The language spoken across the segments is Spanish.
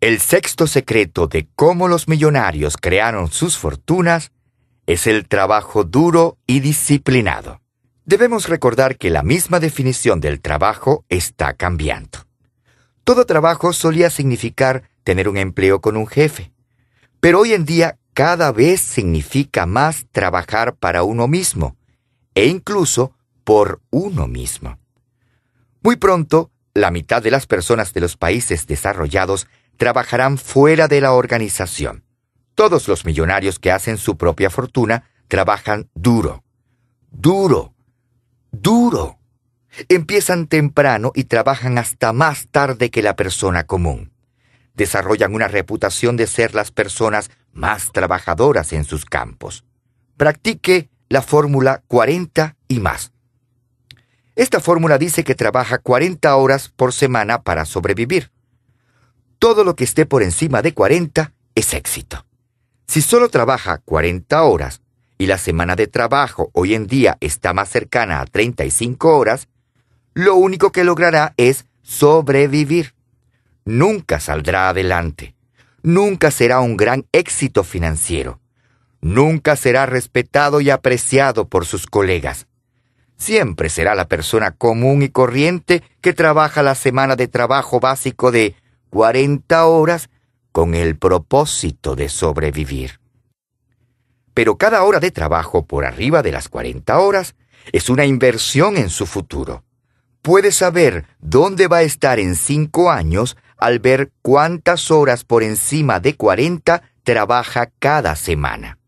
El sexto secreto de cómo los millonarios crearon sus fortunas es el trabajo duro y disciplinado. Debemos recordar que la misma definición del trabajo está cambiando. Todo trabajo solía significar tener un empleo con un jefe, pero hoy en día cada vez significa más trabajar para uno mismo e incluso por uno mismo. Muy pronto, la mitad de las personas de los países desarrollados trabajarán fuera de la organización. Todos los millonarios que hacen su propia fortuna trabajan duro, duro, duro. Empiezan temprano y trabajan hasta más tarde que la persona común. Desarrollan una reputación de ser las personas más trabajadoras en sus campos. Practique la fórmula 40 y más. Esta fórmula dice que trabaja 40 horas por semana para sobrevivir todo lo que esté por encima de 40 es éxito. Si solo trabaja 40 horas y la semana de trabajo hoy en día está más cercana a 35 horas, lo único que logrará es sobrevivir. Nunca saldrá adelante. Nunca será un gran éxito financiero. Nunca será respetado y apreciado por sus colegas. Siempre será la persona común y corriente que trabaja la semana de trabajo básico de 40 horas con el propósito de sobrevivir. Pero cada hora de trabajo por arriba de las 40 horas es una inversión en su futuro. Puede saber dónde va a estar en 5 años al ver cuántas horas por encima de 40 trabaja cada semana.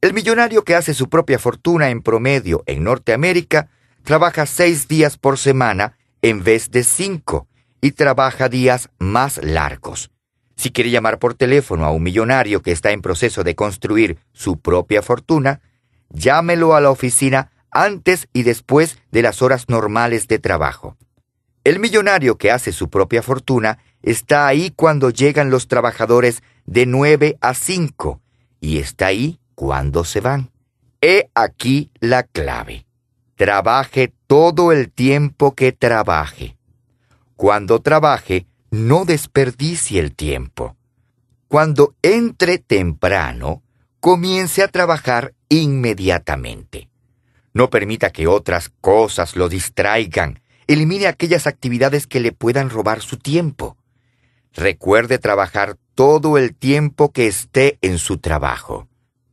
El millonario que hace su propia fortuna en promedio en Norteamérica trabaja 6 días por semana en vez de cinco y trabaja días más largos. Si quiere llamar por teléfono a un millonario que está en proceso de construir su propia fortuna, llámelo a la oficina antes y después de las horas normales de trabajo. El millonario que hace su propia fortuna está ahí cuando llegan los trabajadores de 9 a 5 y está ahí cuando se van. He aquí la clave. Trabaje todo el tiempo que trabaje. Cuando trabaje, no desperdicie el tiempo. Cuando entre temprano, comience a trabajar inmediatamente. No permita que otras cosas lo distraigan. Elimine aquellas actividades que le puedan robar su tiempo. Recuerde trabajar todo el tiempo que esté en su trabajo.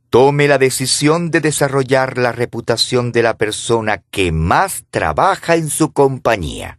Tome la decisión de desarrollar la reputación de la persona que más trabaja en su compañía.